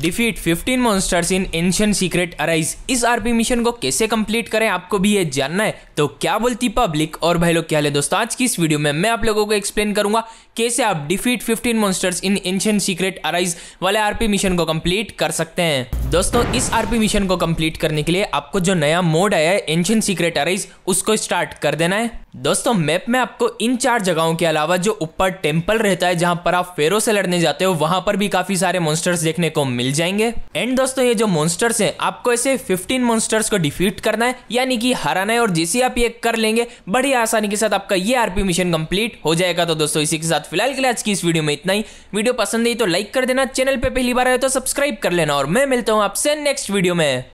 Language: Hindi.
defeat 15 monsters in ancient secret arise इस आरपी मिशन को कैसे कंप्लीट करें आपको भी ये जानना है तो क्या बोलती पब्लिक और भाई लोग क्या ले दोस्तों आज की इस वीडियो में मैं आप लोगों को एक्सप्लेन करूंगा कैसे आप defeat 15 monsters in ancient secret arise वाले आरपी मिशन को कंप्लीट कर सकते हैं दोस्तों इस आरपी मिशन को कंप्लीट करने के लिए आपको जो नया मोड आया है एंशियन सीक्रेट अरेज उसको स्टार्ट कर देना है दोस्तों मैप में आपको इन चार जगहों के अलावा जो ऊपर टेम्पल रहता है जहां पर आप फेरो से लड़ने जाते हो वहां पर भी काफी सारे मॉन्स्टर्स देखने को मिल जाएंगे एंड दोस्तों ये जो मॉन्स्टर्स हैं आपको ऐसे 15 मॉन्स्टर्स को डिफीट करना है यानी कि हराना है और जैसे आप ये कर लेंगे बड़ी आसानी के साथ आपका ये आरपी मिशन कम्प्लीट हो जाएगा तो दोस्तों इसी के साथ फिलहाल के लिए आज की इस वीडियो में इतना ही वीडियो पसंद आई तो लाइक कर देना चैनल पर पहली बार आए तो सब्सक्राइब कर लेना और मैं मिलता हूँ आपसे नेक्स्ट वीडियो में